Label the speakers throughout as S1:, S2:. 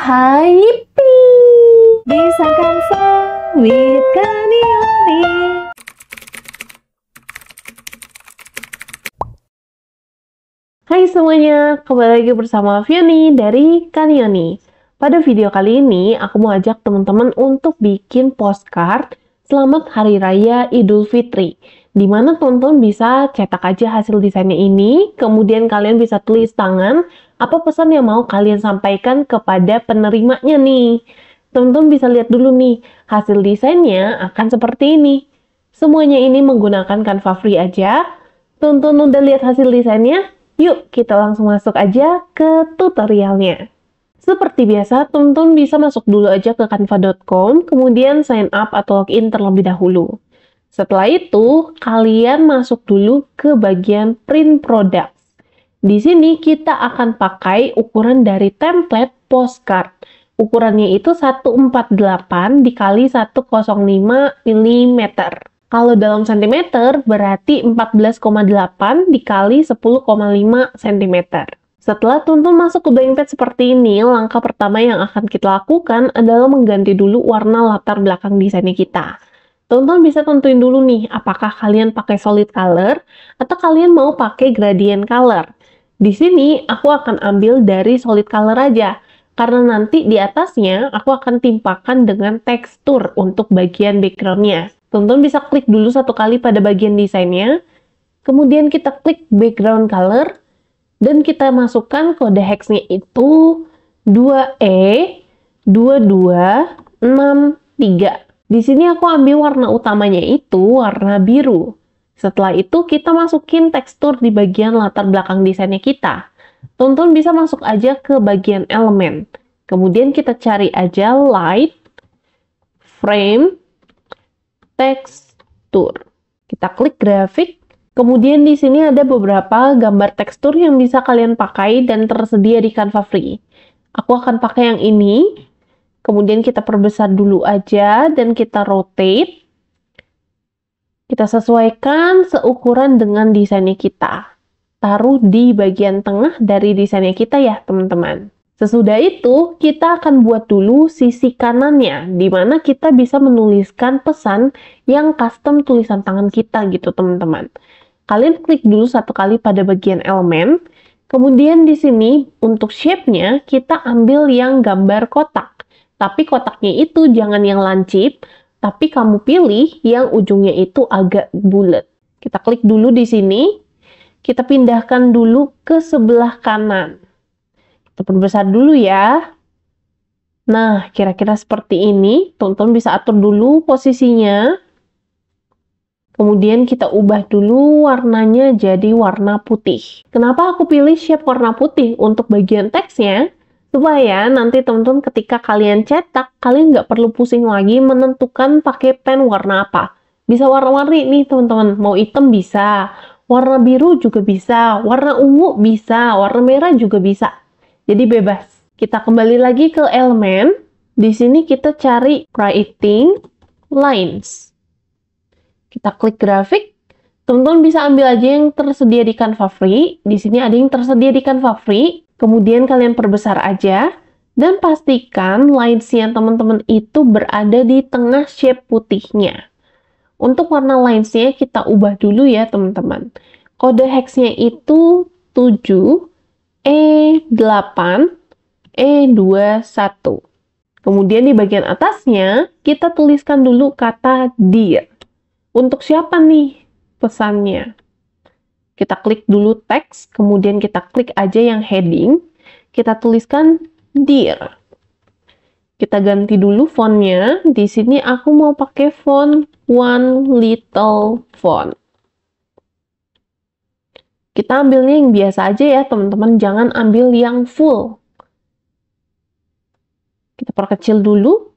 S1: hai Bisa disangkan sawit kanioni Hai semuanya, kembali lagi bersama Vioni dari Kanioni. Pada video kali ini, aku mau ajak teman-teman untuk bikin postcard Selamat Hari Raya Idul Fitri, di mana teman-teman bisa cetak aja hasil desainnya ini, kemudian kalian bisa tulis tangan apa pesan yang mau kalian sampaikan kepada penerimanya nih. Teman-teman bisa lihat dulu nih, hasil desainnya akan seperti ini. Semuanya ini menggunakan Canva Free aja. Teman-teman udah lihat hasil desainnya? Yuk, kita langsung masuk aja ke tutorialnya. Seperti biasa, teman-teman bisa masuk dulu aja ke canva.com, kemudian sign up atau login terlebih dahulu. Setelah itu, kalian masuk dulu ke bagian print product. Di sini kita akan pakai ukuran dari template postcard. Ukurannya itu 148 dikali 105 mm. Kalau dalam cm berarti 14,8 dikali 10,5 cm. Setelah tuntun masuk ke blank page seperti ini, langkah pertama yang akan kita lakukan adalah mengganti dulu warna latar belakang desainnya kita. Tuntun bisa tentuin dulu nih, apakah kalian pakai solid color atau kalian mau pakai gradient color. Di sini aku akan ambil dari solid color aja, karena nanti di atasnya aku akan timpakan dengan tekstur untuk bagian backgroundnya. Tuntun bisa klik dulu satu kali pada bagian desainnya, kemudian kita klik background color, dan kita masukkan kode hexnya itu 2E 2263. Di sini aku ambil warna utamanya itu warna biru. Setelah itu kita masukin tekstur di bagian latar belakang desainnya kita. Tonton bisa masuk aja ke bagian elemen. Kemudian kita cari aja light, frame, tekstur. Kita klik grafik, Kemudian di sini ada beberapa gambar tekstur yang bisa kalian pakai dan tersedia di Canva Free. Aku akan pakai yang ini. Kemudian kita perbesar dulu aja dan kita rotate. Kita sesuaikan seukuran dengan desainnya kita. Taruh di bagian tengah dari desainnya kita ya teman-teman. Sesudah itu, kita akan buat dulu sisi kanannya, di mana kita bisa menuliskan pesan yang custom tulisan tangan kita gitu teman-teman. Kalian klik dulu satu kali pada bagian elemen. Kemudian di sini untuk shape-nya kita ambil yang gambar kotak. Tapi kotaknya itu jangan yang lancip, tapi kamu pilih yang ujungnya itu agak bulat. Kita klik dulu di sini. Kita pindahkan dulu ke sebelah kanan. Kita perbesar dulu ya. Nah, kira-kira seperti ini. Tonton bisa atur dulu posisinya. Kemudian kita ubah dulu warnanya jadi warna putih. Kenapa aku pilih shape warna putih untuk bagian teksnya? Supaya nanti teman-teman ketika kalian cetak, kalian nggak perlu pusing lagi menentukan pakai pen warna apa. Bisa warna-warni nih teman-teman, mau hitam bisa, warna biru juga bisa, warna ungu bisa, warna merah juga bisa. Jadi bebas. Kita kembali lagi ke elemen. Di sini kita cari writing lines. Kita klik grafik. Teman-teman bisa ambil aja yang tersedia di Canva Free. Di sini ada yang tersedia di Canva Free. Kemudian kalian perbesar aja. Dan pastikan lines yang teman-teman itu berada di tengah shape putihnya. Untuk warna linesnya kita ubah dulu ya teman-teman. Kode hexnya itu 7, E8, E21. Kemudian di bagian atasnya kita tuliskan dulu kata dear. Untuk siapa nih pesannya? Kita klik dulu teks, kemudian kita klik aja yang heading. Kita tuliskan Dear. Kita ganti dulu fontnya. Di sini aku mau pakai font One Little Font kita ambilnya yang biasa aja ya teman-teman jangan ambil yang full kita perkecil dulu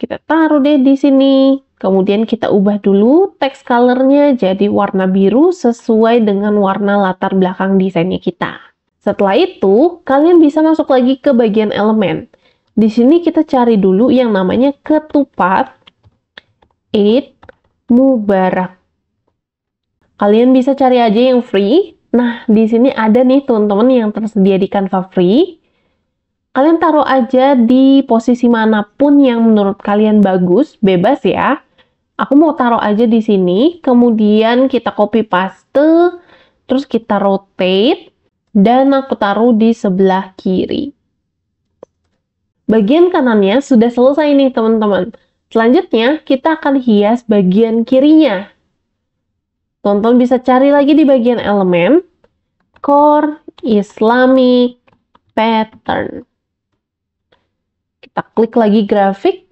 S1: kita taruh deh di sini Kemudian kita ubah dulu text colornya jadi warna biru sesuai dengan warna latar belakang desainnya kita. Setelah itu, kalian bisa masuk lagi ke bagian elemen. Di sini kita cari dulu yang namanya ketupat Eid Mubarak. Kalian bisa cari aja yang free. Nah, di sini ada nih teman-teman yang tersedia di Canva free. Kalian taruh aja di posisi manapun yang menurut kalian bagus, bebas ya aku mau taruh aja di sini, kemudian kita copy paste, terus kita rotate, dan aku taruh di sebelah kiri. Bagian kanannya sudah selesai nih teman-teman. Selanjutnya kita akan hias bagian kirinya. Tonton bisa cari lagi di bagian elemen, core, Islamic, pattern. Kita klik lagi grafik,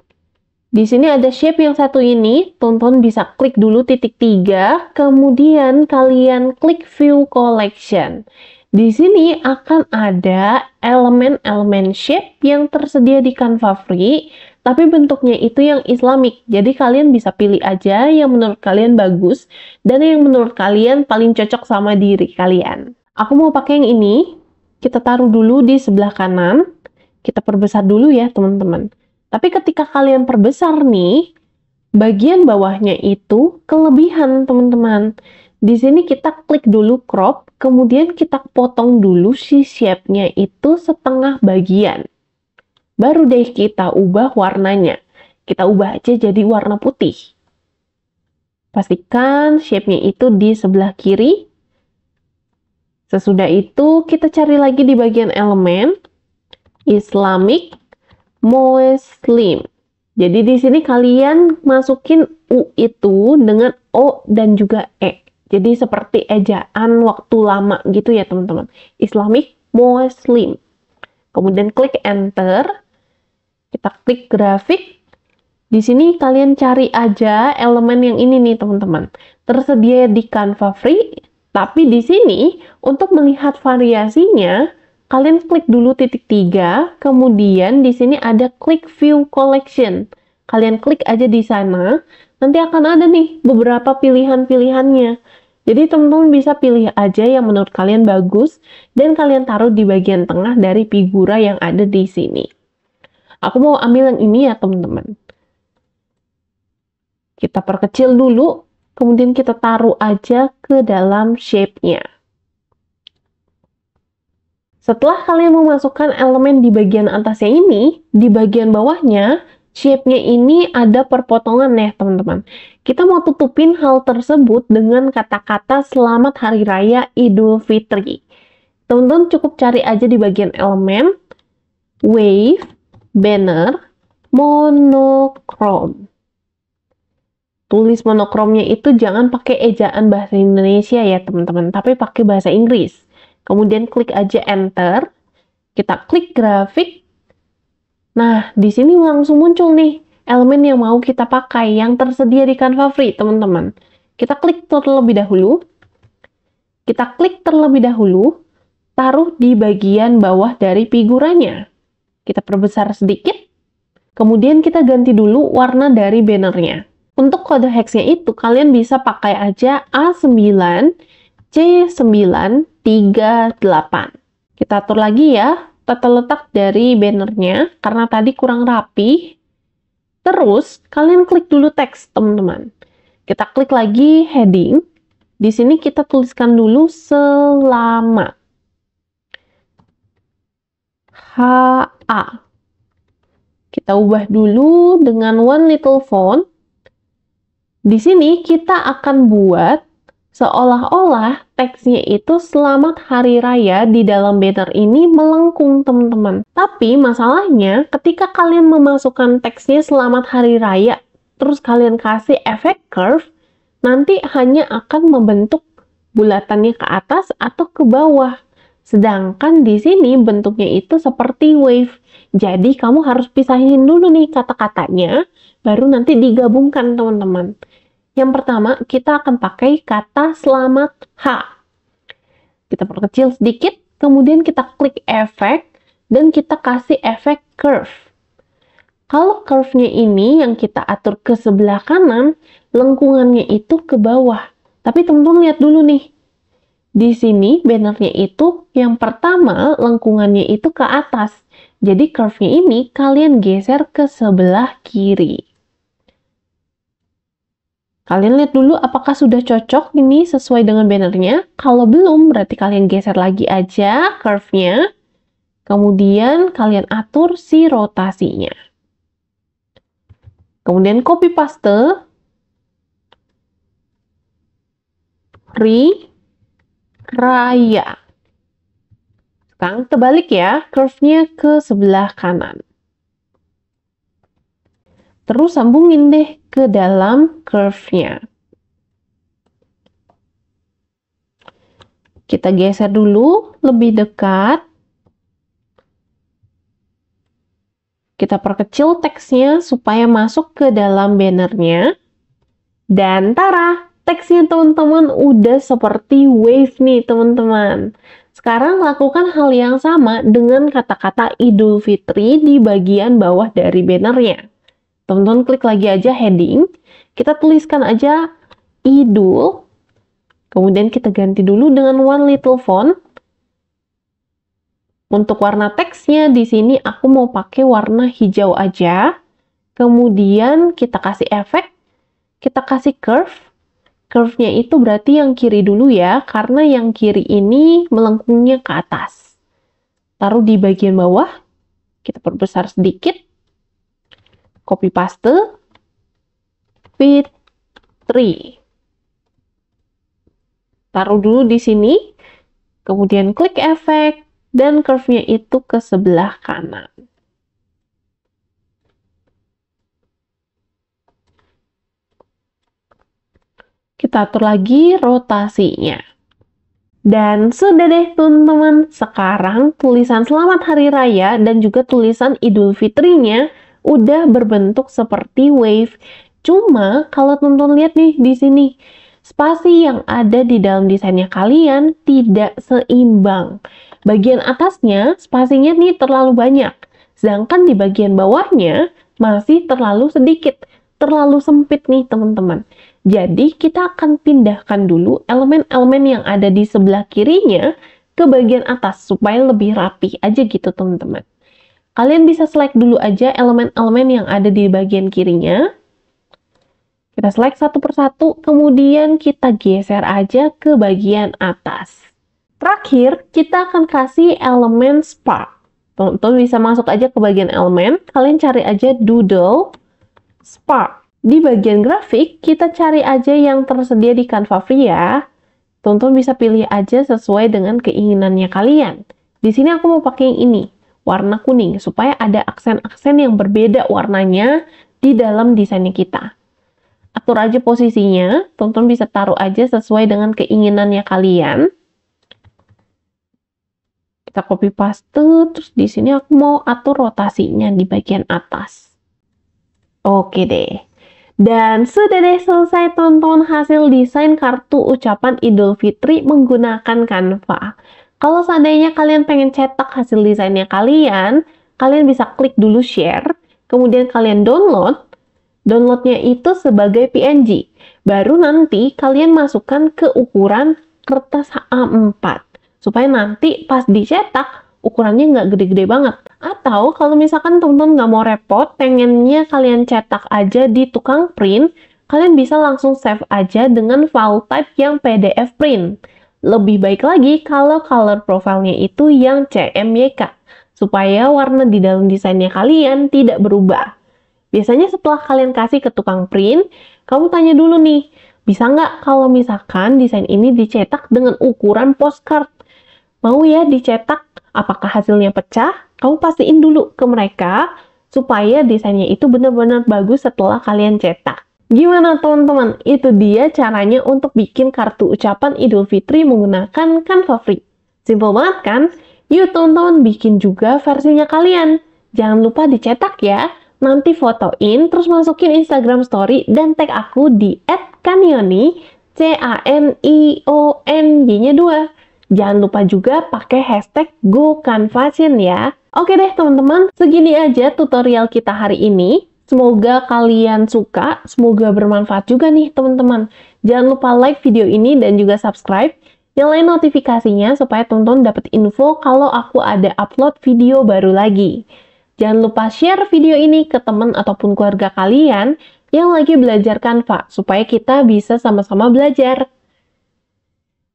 S1: di sini ada shape yang satu ini, tonton bisa klik dulu titik tiga, kemudian kalian klik view collection. Di sini akan ada elemen-elemen shape yang tersedia di Canva Free, tapi bentuknya itu yang islamic. Jadi kalian bisa pilih aja yang menurut kalian bagus dan yang menurut kalian paling cocok sama diri kalian. Aku mau pakai yang ini. Kita taruh dulu di sebelah kanan. Kita perbesar dulu ya, teman-teman. Tapi ketika kalian perbesar nih, bagian bawahnya itu kelebihan, teman-teman. Di sini kita klik dulu crop, kemudian kita potong dulu si shape-nya itu setengah bagian. Baru deh kita ubah warnanya. Kita ubah aja jadi warna putih. Pastikan shape-nya itu di sebelah kiri. Sesudah itu kita cari lagi di bagian elemen, Islamic, Muslim. Jadi di sini kalian masukin U itu dengan O dan juga E. Jadi seperti ejaan waktu lama gitu ya teman-teman. Islamic Muslim. Kemudian klik enter. Kita klik grafik. Di sini kalian cari aja elemen yang ini nih teman-teman. Tersedia di Canva Free. Tapi di sini untuk melihat variasinya, Kalian klik dulu titik tiga, kemudian di sini ada klik view collection. Kalian klik aja di sana, nanti akan ada nih beberapa pilihan-pilihannya. Jadi teman-teman bisa pilih aja yang menurut kalian bagus dan kalian taruh di bagian tengah dari figura yang ada di sini. Aku mau ambil yang ini ya teman-teman. Kita perkecil dulu, kemudian kita taruh aja ke dalam shape-nya. Setelah kalian memasukkan elemen di bagian atasnya ini, di bagian bawahnya, shape-nya ini ada perpotongan ya teman-teman. Kita mau tutupin hal tersebut dengan kata-kata Selamat Hari Raya Idul Fitri. Teman-teman cukup cari aja di bagian elemen, wave, banner, monokrom. Tulis monokromnya itu jangan pakai ejaan bahasa Indonesia ya teman-teman, tapi pakai bahasa Inggris. Kemudian klik aja enter. Kita klik grafik. Nah, di sini langsung muncul nih elemen yang mau kita pakai yang tersedia di Canva Free, teman-teman. Kita klik terlebih dahulu. Kita klik terlebih dahulu, taruh di bagian bawah dari figuranya. Kita perbesar sedikit. Kemudian kita ganti dulu warna dari bannernya. Untuk kode hexnya itu, kalian bisa pakai aja A9 C938. Kita atur lagi ya, tata letak dari bannernya, karena tadi kurang rapi. Terus, kalian klik dulu teks, teman-teman. Kita klik lagi heading. Di sini kita tuliskan dulu selama. HA. Kita ubah dulu dengan one little font. Di sini kita akan buat Seolah-olah teksnya itu selamat hari raya di dalam banner ini melengkung teman-teman. Tapi masalahnya ketika kalian memasukkan teksnya selamat hari raya, terus kalian kasih efek curve, nanti hanya akan membentuk bulatannya ke atas atau ke bawah. Sedangkan di sini bentuknya itu seperti wave. Jadi kamu harus pisahin dulu nih kata-katanya, baru nanti digabungkan teman-teman. Yang pertama, kita akan pakai kata selamat H. Kita perkecil sedikit, kemudian kita klik efek, dan kita kasih efek curve. Kalau curve-nya ini yang kita atur ke sebelah kanan, lengkungannya itu ke bawah. Tapi teman-teman lihat dulu nih. Di sini bannernya itu yang pertama lengkungannya itu ke atas. Jadi curve-nya ini kalian geser ke sebelah kiri. Kalian lihat dulu apakah sudah cocok ini sesuai dengan bannernya. Kalau belum, berarti kalian geser lagi aja curve-nya. Kemudian kalian atur si rotasinya. Kemudian copy paste. Ri. Raya. Sekarang terbalik ya, curve-nya ke sebelah kanan. Terus sambungin deh ke dalam curve-nya. Kita geser dulu lebih dekat. Kita perkecil teksnya supaya masuk ke dalam bannernya. Dan tara, teksnya teman-teman udah seperti wave nih teman-teman. Sekarang lakukan hal yang sama dengan kata-kata Idul Fitri di bagian bawah dari bannernya. Teman-teman klik lagi aja heading, kita tuliskan aja idul, kemudian kita ganti dulu dengan one little font. Untuk warna teksnya di sini aku mau pakai warna hijau aja. Kemudian kita kasih efek, kita kasih curve, Curve-nya itu berarti yang kiri dulu ya, karena yang kiri ini melengkungnya ke atas. Taruh di bagian bawah, kita perbesar sedikit copy paste Fitri. Taruh dulu di sini, kemudian klik efek, dan curve-nya itu ke sebelah kanan. Kita atur lagi rotasinya. Dan sudah deh teman-teman, sekarang tulisan Selamat Hari Raya dan juga tulisan Idul Fitrinya udah berbentuk seperti wave. Cuma kalau tonton lihat nih di sini, spasi yang ada di dalam desainnya kalian tidak seimbang. Bagian atasnya spasinya nih terlalu banyak, sedangkan di bagian bawahnya masih terlalu sedikit, terlalu sempit nih teman-teman. Jadi kita akan pindahkan dulu elemen-elemen yang ada di sebelah kirinya ke bagian atas supaya lebih rapi aja gitu teman-teman. Kalian bisa select dulu aja elemen-elemen yang ada di bagian kirinya. Kita select satu persatu, kemudian kita geser aja ke bagian atas. Terakhir, kita akan kasih elemen spark. Tonton bisa masuk aja ke bagian elemen, kalian cari aja doodle spark. Di bagian grafik, kita cari aja yang tersedia di Canva Free ya. Tonton bisa pilih aja sesuai dengan keinginannya kalian. Di sini aku mau pakai yang ini warna kuning supaya ada aksen-aksen yang berbeda warnanya di dalam desainnya kita. Atur aja posisinya, tonton bisa taruh aja sesuai dengan keinginannya kalian. Kita copy paste, terus di sini aku mau atur rotasinya di bagian atas. Oke deh. Dan sudah deh selesai tonton hasil desain kartu ucapan Idul Fitri menggunakan Canva. Kalau seandainya kalian pengen cetak hasil desainnya kalian, kalian bisa klik dulu share, kemudian kalian download. Downloadnya itu sebagai PNG. Baru nanti kalian masukkan ke ukuran kertas A4. Supaya nanti pas dicetak, ukurannya nggak gede-gede banget. Atau kalau misalkan teman-teman nggak mau repot, pengennya kalian cetak aja di tukang print, kalian bisa langsung save aja dengan file type yang PDF print. Lebih baik lagi kalau color profile-nya itu yang CMYK, supaya warna di dalam desainnya kalian tidak berubah. Biasanya setelah kalian kasih ke tukang print, kamu tanya dulu nih, bisa nggak kalau misalkan desain ini dicetak dengan ukuran postcard? Mau ya dicetak, apakah hasilnya pecah? Kamu pastiin dulu ke mereka supaya desainnya itu benar-benar bagus setelah kalian cetak. Gimana teman-teman? Itu dia caranya untuk bikin kartu ucapan Idul Fitri menggunakan Canva Free. Simple banget kan? Yuk teman-teman bikin juga versinya kalian. Jangan lupa dicetak ya. Nanti fotoin, terus masukin Instagram story dan tag aku di @kanioni, C A N I O N Y-nya dua. Jangan lupa juga pakai hashtag GoCanvasin ya. Oke deh teman-teman, segini aja tutorial kita hari ini. Semoga kalian suka, semoga bermanfaat juga nih teman-teman. Jangan lupa like video ini dan juga subscribe. Nyalain notifikasinya supaya teman-teman dapat info kalau aku ada upload video baru lagi. Jangan lupa share video ini ke teman ataupun keluarga kalian yang lagi belajar kanva supaya kita bisa sama-sama belajar.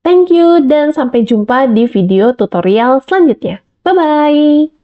S1: Thank you dan sampai jumpa di video tutorial selanjutnya. Bye-bye!